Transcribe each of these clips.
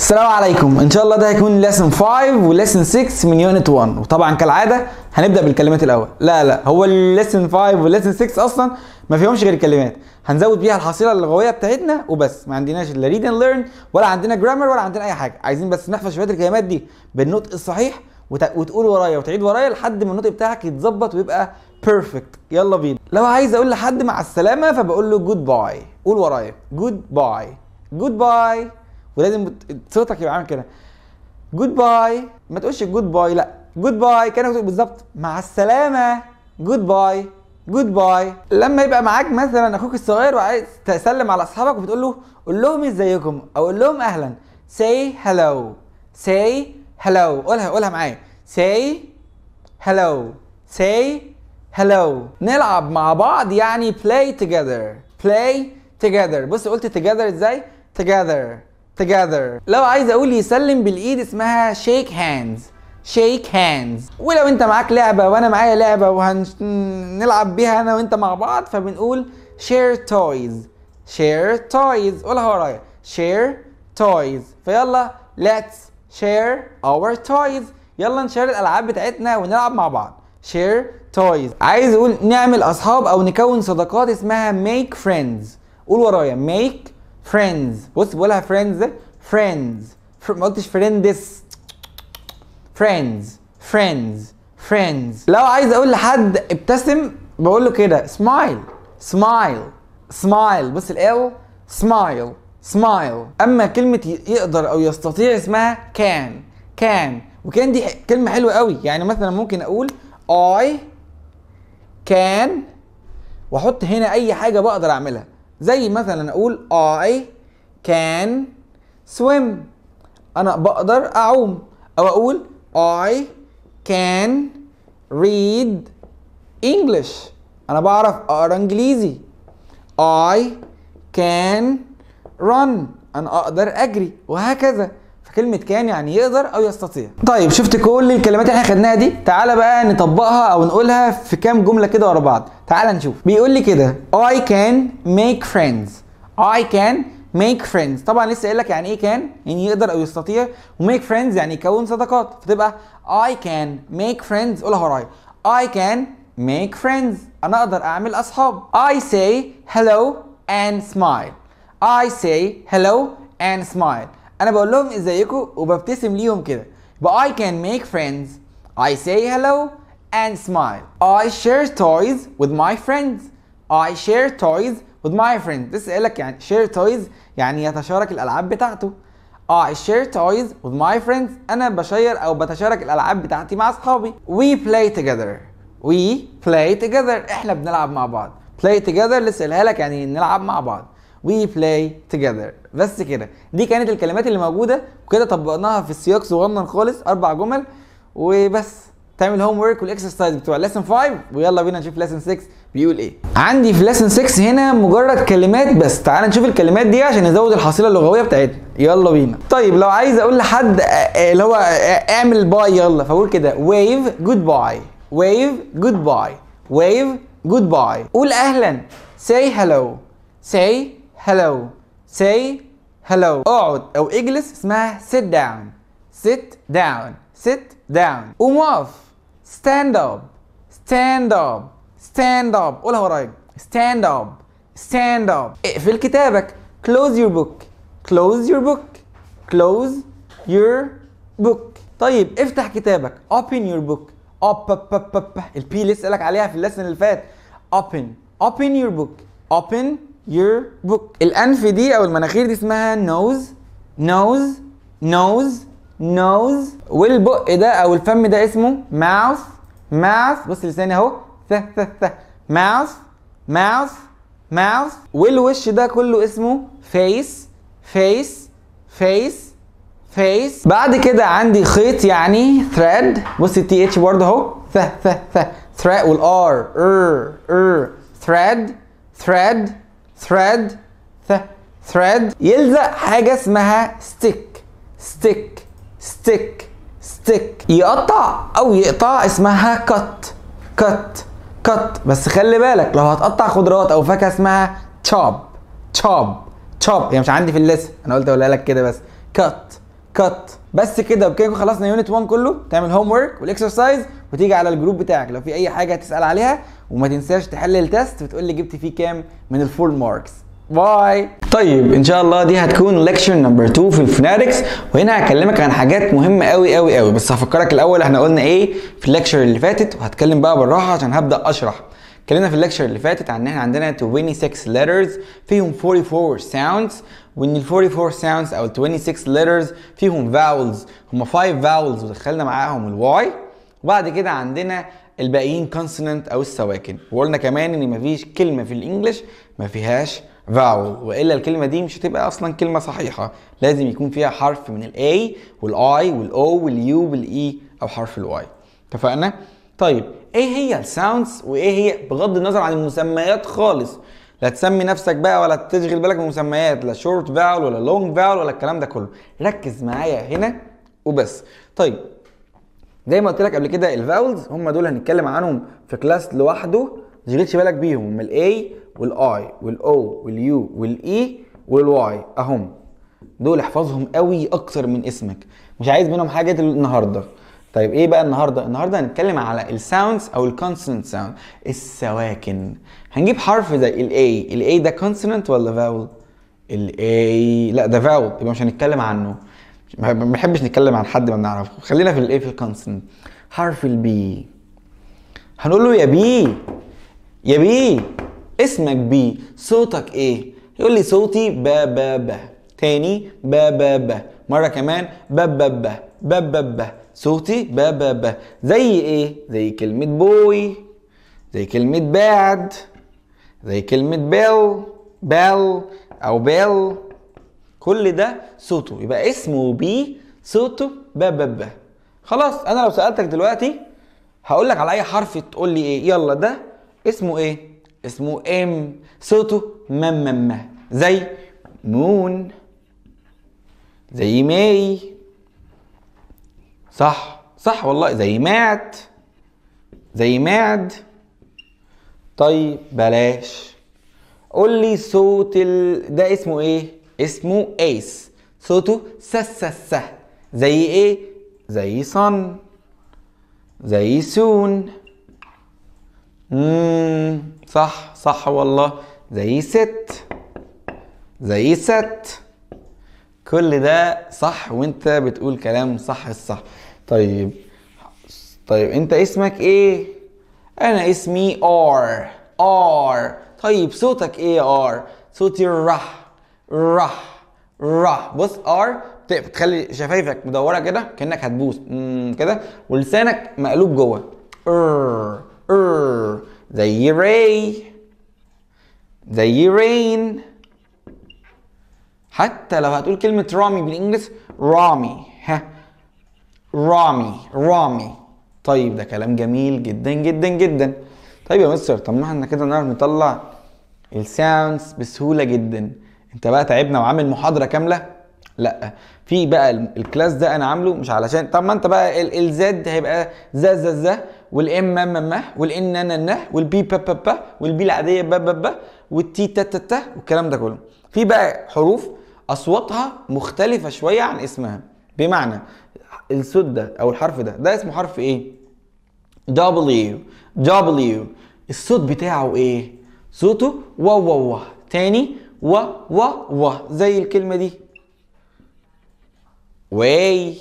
السلام عليكم ان شاء الله ده هيكون لسن 5 ولسن 6 من يونت 1 وطبعا كالعاده هنبدا بالكلمات الاول لا لا هو الليسن 5 ولسن 6 اصلا ما فيهمش غير الكلمات هنزود بيها الحصيله اللغويه بتاعتنا وبس ما عندناش لا ريد اند ليرن ولا عندنا جرامر ولا عندنا اي حاجه عايزين بس نحفظ شويه الكلمات دي بالنطق الصحيح وت... وتقول ورايا وتعيد ورايا لحد ما النطق بتاعك يتظبط ويبقى بيرفكت يلا بينا لو عايز اقول لحد مع السلامه فبقول له جود باي قول ورايا جود باي جود باي ولازم صوتك يبقى عامل كده جود باي ما تقولش جود باي لا جود باي كانك بتقول بالظبط مع السلامه جود باي جود باي لما يبقى معاك مثلا اخوك الصغير وعايز تسلم على اصحابك وبتقول له قول لهم ازيكم او قول لهم اهلا say hello say hello قولها قولها معايا say hello say hello نلعب مع بعض يعني play together play together بص قلت together ازاي together together لو عايز اقول يسلم بالايد اسمها shake hands shake hands ولو انت معاك لعبه وانا معايا لعبه وهنلعب بيها انا وانت مع بعض فبنقول share toys share toys قولها ورايا share toys فيلا let's share our toys يلا نشير الالعاب بتاعتنا ونلعب مع بعض share toys عايز اقول نعمل اصحاب او نكون صداقات اسمها make friends قول ورايا make فريندز بص بقولها فريندز ده فريندز ما قلتش فريندس فريندز فريندز فريندز لو عايز اقول لحد ابتسم بقول له كده سمايل سمايل سمايل بص ال سمايل سمايل اما كلمه يقدر او يستطيع اسمها كان كان وكان دي كلمه حلوه قوي يعني مثلا ممكن اقول اي كان واحط هنا اي حاجه بقدر اعملها زي مثلا اقول I can swim انا بقدر اعوم او اقول I can read English انا بعرف اقرا انجليزي I can run انا اقدر اجري وهكذا فكلمه كان يعني يقدر او يستطيع طيب شفت كل الكلمات اللي احنا خدناها دي تعالى بقى نطبقها او نقولها في كام جمله كده ورا بعض تعالى نشوف بيقول لي كده I can make friends I can make friends طبعا لسه قايل لك يعني ايه كان يعني يقدر او يستطيع وميك فريندز يعني يكون صداقات فتبقى I can make friends قولها ورايا I can make friends انا اقدر اعمل اصحاب I say hello and smile I say hello and smile انا بقول لهم ازيكم وببتسم ليهم كده but I can make friends I say hello and smile I share toys with my friends I share toys with my friends لسه قايل لك يعني share toys يعني يتشارك الالعاب بتاعته I share toys with my friends انا بشير او بتشارك الالعاب بتاعتي مع اصحابي we play together we play together احنا بنلعب مع بعض play together لسه قايلها لك يعني نلعب مع بعض وي بلاي توجذر بس كده دي كانت الكلمات اللي موجوده وكده طبقناها في السياق صغنن خالص اربع جمل وبس تعمل هوم ورك والاكسرسايز بتوع ليسن 5 ويلا بينا نشوف ليسن 6 بيقول ايه عندي في ليسن 6 هنا مجرد كلمات بس تعال نشوف الكلمات دي عشان نزود الحصيله اللغويه بتاعتنا يلا بينا طيب لو عايز اقول لحد آه، آه، اللي هو آه، اعمل باي يلا فاقول كده ويف جود باي ويف جود باي ويف جود باي قول اهلا say hello say hello say hello اقعد او اجلس اسمها sit down sit down sit down قوم واقف stand up stand up stand up قولها ورايا stand up stand up اقفل كتابك close your book close your book close your book طيب افتح كتابك open your book up up up up البي اللي اسالك عليها في اللسن اللي فات open open your book open your book الأنف دي أو المناخير دي اسمها nose nose nose nose والبق ده أو الفم ده اسمه mouth mouth بص لساني أهو ث ث ث mouth mouth mouth والوش ده كله اسمه face face face face بعد كده عندي خيط يعني thread بص التي اتش برضه اهو ث ث ث thread والار ار ار thread thread thread th thread يلزق حاجة اسمها stick stick stick stick يقطع أو يقطع اسمها cut cut cut بس خلي بالك لو هتقطع خضروات أو فاكهة اسمها chop chop chop هي مش عندي في اللسه أنا قلت أقولها لك كده بس cut cut بس كده وبكده يكون خلصنا يونت 1 كله تعمل هوم ورك والاكسرسايز وتيجي على الجروب بتاعك لو في اي حاجه هتسال عليها وما تنساش تحلل تيست وتقول لي جبت فيه كام من الفول ماركس باي طيب ان شاء الله دي هتكون ليكشر نمبر 2 في الفوناتكس وهنا هكلمك عن حاجات مهمه قوي قوي قوي بس هفكرك الاول احنا قلنا ايه في الليكشر اللي فاتت وهتكلم بقى بالراحه عشان هبدا اشرح اتكلمنا في الليكشر اللي فاتت عن ان احنا عندنا 26 letters فيهم 44 sounds وان ال 44 sounds او ال 26 letters فيهم vowels هم 5 vowels ودخلنا معاهم الواي وبعد كده عندنا الباقيين كونسوننت او السواكن وقلنا كمان ان مفيش كلمه في الانجليش ما فيهاش فاول والا الكلمه دي مش هتبقى اصلا كلمه صحيحه لازم يكون فيها حرف من الاي والاي والاو واليو والاي e او حرف الواي اتفقنا طيب ايه هي الساوندز وايه هي بغض النظر عن المسميات خالص لا تسمي نفسك بقى ولا تشغل بالك بمسميات لا شورت فاول ولا لونج فاول ولا الكلام ده كله ركز معايا هنا وبس طيب زي ما قلت لك قبل كده الفاولز هم دول هنتكلم عنهم في كلاس لوحده ما تشغلش بالك بيهم هم الاي والاي والاو واليو والاي e والواي اهم دول احفظهم قوي اكتر من اسمك مش عايز منهم حاجه النهارده طيب ايه بقى النهارده النهارده هنتكلم على الساوندز او الكونسوننت ساوند السواكن هنجيب حرف زي الاي الاي ده كونسوننت ولا فاول الاي لا ده فاول يبقى مش هنتكلم عنه ما بنحبش نتكلم عن حد ما بنعرفه خلينا في الايه في الكونسنت حرف البي هنقول له يا بي يا بي اسمك بي صوتك ايه يقول لي صوتي با با با تاني با با با مره كمان با با با با با با صوتي با با با زي ايه زي كلمه بوي زي كلمه باد زي كلمه بيل بيل او بيل كل ده صوته يبقى اسمه بي صوته ب ب ب خلاص انا لو سالتك دلوقتي هقول لك على اي حرف تقول لي ايه يلا ده اسمه ايه اسمه ام صوته م م زي مون زي ماي صح صح والله زي مات زي ماد طيب بلاش قول لي صوت ال... ده اسمه ايه اسمه ايس صوته سسسه زي ايه زي صن زي سون مم. صح صح والله زي ست زي ست كل ده صح وانت بتقول كلام صح الصح طيب طيب انت اسمك ايه انا اسمي ار ار طيب صوتك ايه ار صوتي الرح راح راح بص ار بتخلي شفايفك مدوره كده كانك هتبوس كده ولسانك مقلوب جوه زي راي زي رين حتى لو هتقول كلمة رامي بالإنجليز رامي ها رامي رامي طيب ده كلام جميل جدا جدا جدا طيب يا مستر طب ما احنا كده نعرف نطلع الساوندز بسهولة جدا انت بقى تعبنا وعامل محاضره كامله لا في بقى الكلاس ده انا عامله مش علشان طب ما انت بقى الزد هيبقى ز ز ز والام م ما والان ن ن والبي با با با والبي العاديه ب ب با والتي تا تا ت والكلام ده كله في بقى حروف اصواتها مختلفه شويه عن اسمها بمعنى الصوت ده او الحرف ده ده اسمه حرف ايه دبليو دبليو الصوت بتاعه ايه صوته واو واو تاني و و و زي الكلمة دي واي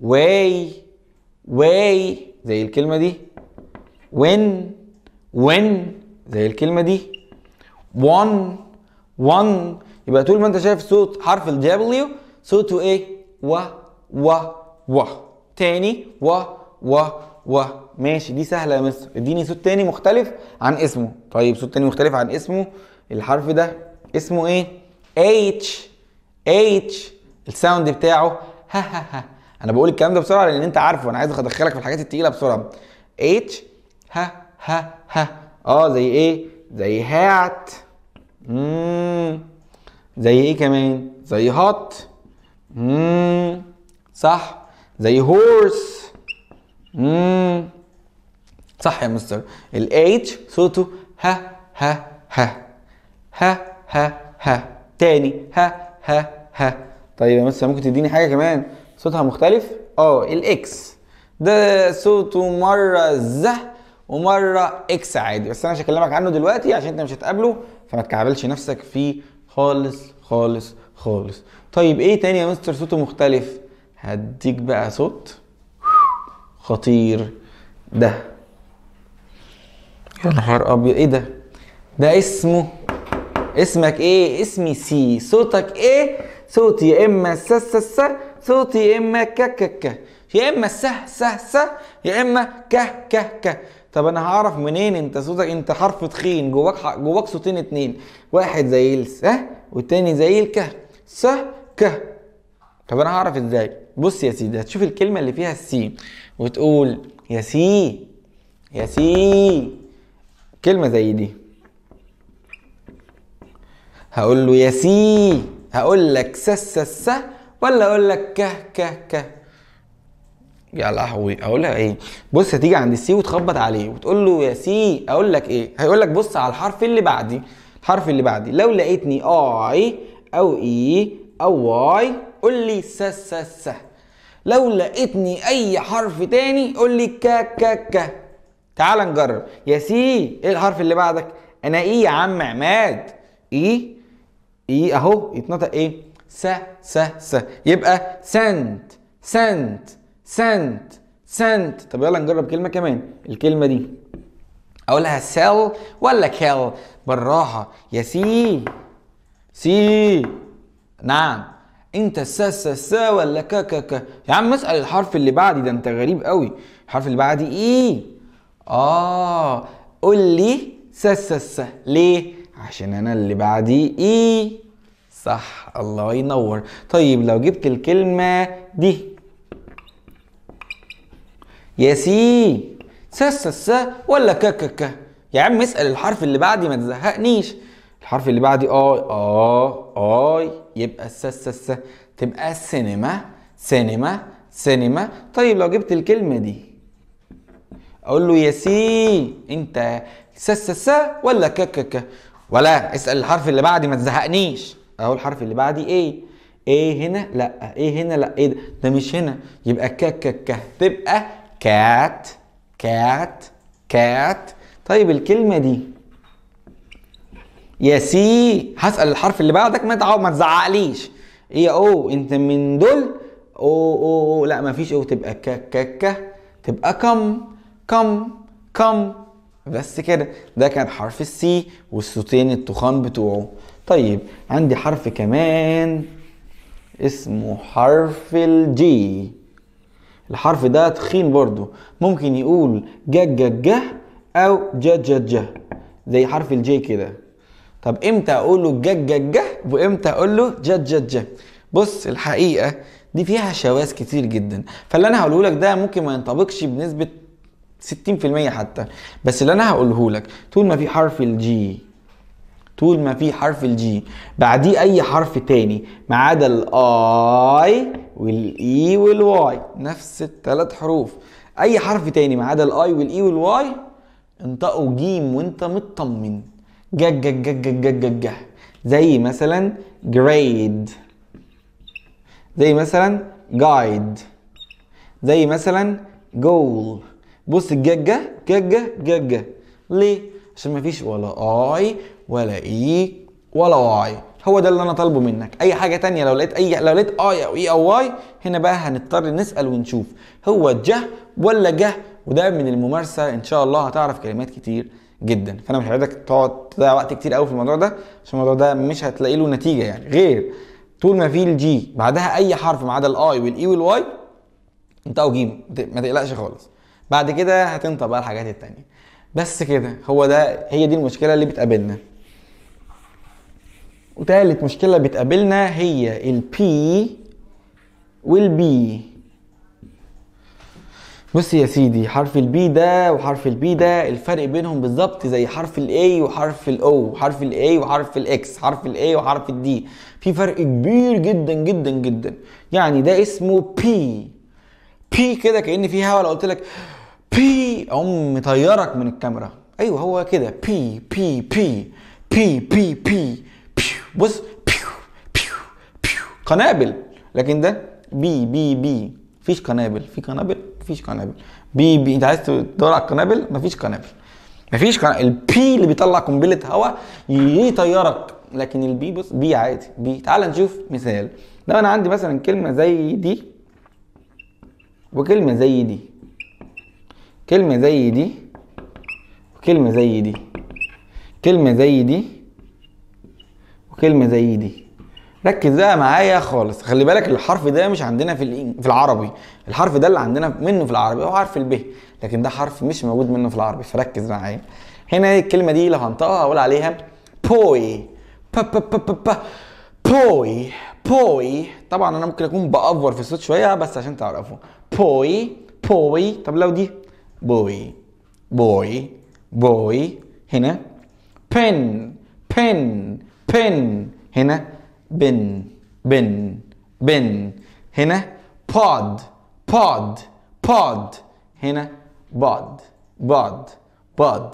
واي واي زي الكلمة دي وين وين زي الكلمة دي وان وان يبقى طول ما انت شايف صوت حرف الدبليو صوته ايه و و و تاني و و و ماشي دي سهله يا مستر اديني صوت تاني مختلف عن اسمه طيب صوت تاني مختلف عن اسمه الحرف ده اسمه ايه اتش اتش الساوند بتاعه ها ها ها انا بقول الكلام ده بسرعه لان انت عارفه انا عايز ادخلك في الحاجات التقيله بسرعه اتش ها ها ها اه زي ايه زي هات مم. زي ايه كمان زي هات مم. صح زي هورس مم. صح يا مستر الاتش صوته ها ها ها ها ها ها تاني ها ها ها طيب يا مستر ممكن تديني حاجه كمان صوتها مختلف اه الاكس ده صوته مره ز ومره اكس عادي بس انا مش هكلمك عنه دلوقتي عشان انت مش هتقابله فما تكعبلش نفسك فيه خالص خالص خالص طيب ايه تاني يا مستر صوته مختلف هديك بقى صوت خطير ده يا نهار ابيض ايه ده ده اسمه اسمك ايه اسمي سي صوتك ايه صوتي يا اما س س س صوتي يا اما ك ك ك يا اما س س س يا اما ك ك ك طب انا هعرف منين انت صوتك انت حرف تخين جواك جواك صوتين اتنين واحد زي الس والتاني زي الك س ك طب انا هعرف ازاي بص يا سيدي هتشوف الكلمه اللي فيها السي وتقول يا سي يا سي كلمه زي دي هقول له يا سي هقول لك س س س ولا اقول لك ك ك ك يا لهوي اقول لها ايه بص هتيجي عند السي وتخبط عليه وتقول له يا سي اقول لك ايه هيقول لك بص على الحرف اللي بعدي الحرف اللي بعدي لو لقيتني اي او اي او واي قول لي س س س لو لقيتني اي حرف تاني قول لي ك ك ك تعال نجرب يا سي ايه الحرف اللي بعدك انا ايه يا عم عماد ايه اي e اهو يتنطق ايه س س س يبقى سنت سنت سنت سنت طب يلا نجرب كلمه كمان الكلمه دي اقولها سيل ولا كيل بالراحه يا سي سي نعم انت س س س ولا ك ك ك يا عم اسال الحرف اللي بعدي ده انت غريب قوي الحرف اللي بعدي ايه اه قول لي س س س ليه عشان انا اللي بعدي اي صح الله ينور طيب لو جبت الكلمه دي يا سي س س س ولا ك ك ك يا عم اسال الحرف اللي بعدي ما تزهقنيش الحرف اللي بعدي اي اه اي يبقى س س س تبقى سينما سينما سينما طيب لو جبت الكلمه دي اقول له يا سي انت س س س ولا ك ك ك ولا اسال الحرف اللي بعدي ما تزهقنيش اهو الحرف اللي بعدي ايه ايه هنا لا ايه هنا لا ايه ده, ده مش هنا يبقى ك ك ك تبقى كات كات كات طيب الكلمه دي يا سي هسال الحرف اللي بعدك ما تعو ما تزعقليش ايه يا او انت من دول او او, أو لا مفيش او تبقى ك ك ك تبقى كم كم كم بس كده ده كان حرف السي والصوتين التخان بتوعه طيب عندي حرف كمان اسمه حرف الجي الحرف ده تخين برضو ممكن يقول جا جا جا او جا جا جا زي حرف الجي كده طب امتى اقول له جا جا جا وامتى اقول له جا جا جا بص الحقيقه دي فيها شواذ كتير جدا فاللي انا هقوله لك ده ممكن ما ينطبقش بنسبه 60% حتى بس اللي انا هقوله لك طول ما في حرف الجي طول ما في حرف الجي بعديه اي حرف تاني ما عدا الاي والاي e والواي نفس الثلاث حروف اي حرف تاني ما عدا الاي والاي e والواي انطقوا جيم وانت مطمن جه جه جه جه جه زي مثلا جريد زي مثلا جايد زي مثلا جول بص الجاجة جاجة جاجة ليه؟ عشان مفيش ولا اي ولا اي e ولا واي هو ده اللي انا طالبه منك اي حاجه تانية لو لقيت اي لو لقيت اي او اي e او واي هنا بقى هنضطر نسال ونشوف هو جه ولا جه وده من الممارسه ان شاء الله هتعرف كلمات كتير جدا فانا مش عايزك تقعد تضيع وقت كتير قوي في الموضوع ده عشان الموضوع ده مش هتلاقي له نتيجه يعني غير طول ما في الجي بعدها اي حرف ما عدا الاي والاي e والواي انت او جيم ما تقلقش خالص بعد كده هتنطق بقى الحاجات التانية بس كده هو ده هي دي المشكله اللي بتقابلنا وتالت مشكله بتقابلنا هي البي والبي بص يا سيدي حرف البي ده وحرف البي ده الفرق بينهم بالظبط زي حرف الاي وحرف الاو حرف الاي وحرف الاكس حرف الاي وحرف الدي في فرق كبير جدا جدا جدا يعني ده اسمه بي بي كده كان في هواء لو قلت لك بي اقوم مطيرك من الكاميرا ايوه هو كده بي بي بي بي بي بي بص قنابل لكن ده بي بي بي مفيش قنابل في قنابل مفيش قنابل بي بي انت عايز تدور على القنابل مفيش قنابل مفيش قنابل البي اللي بيطلع قنبله هواء يطيرك لكن البي بص بي عادي بي تعال نشوف مثال لو انا عندي مثلا كلمه زي دي وكلمه زي دي كلمة زي دي وكلمة زي دي كلمة زي دي وكلمة زي دي ركز بقى معايا خالص خلي بالك الحرف ده مش عندنا في في العربي الحرف ده اللي عندنا منه في العربي هو حرف الب لكن ده حرف مش موجود منه في العربي فركز معايا هنا الكلمة دي لو هنطقها هقول عليها بوي با با با با با بوي بوي طبعا انا ممكن اكون بافور في الصوت شويه بس عشان تعرفوا بوي بوي طب لو دي بوي بوي بوي هنا بن بن بن هنا بن بن بن هنا بود بود بود هنا بود بود بود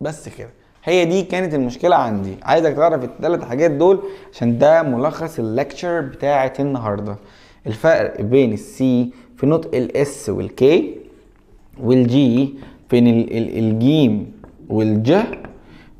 بس كده هي دي كانت المشكله عندي عايزك تعرف الثلاث حاجات دول عشان ده ملخص اللكتشر بتاعه النهارده الفرق بين السي في نطق الاس والكي والجي فين الجيم والج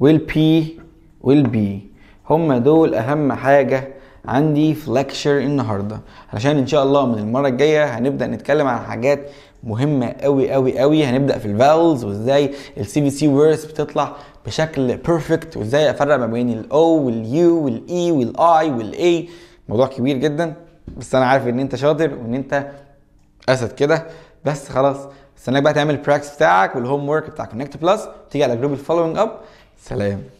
والبي والبي هم دول اهم حاجه عندي في لكشر النهارده علشان ان شاء الله من المره الجايه هنبدا نتكلم عن حاجات مهمه قوي قوي قوي هنبدا في الفاولز وازاي السي في سي ويرس بتطلع بشكل بيرفكت وازاي افرق ما بين الاو واليو والاي e والاي والاي موضوع كبير جدا بس انا عارف ان انت شاطر وان انت اسد كده بس خلاص استناك بقى تعمل البراكتس بتاعك والهوم ورك بتاع كونكت بلس تيجي على جروب الفولوينج اب سلام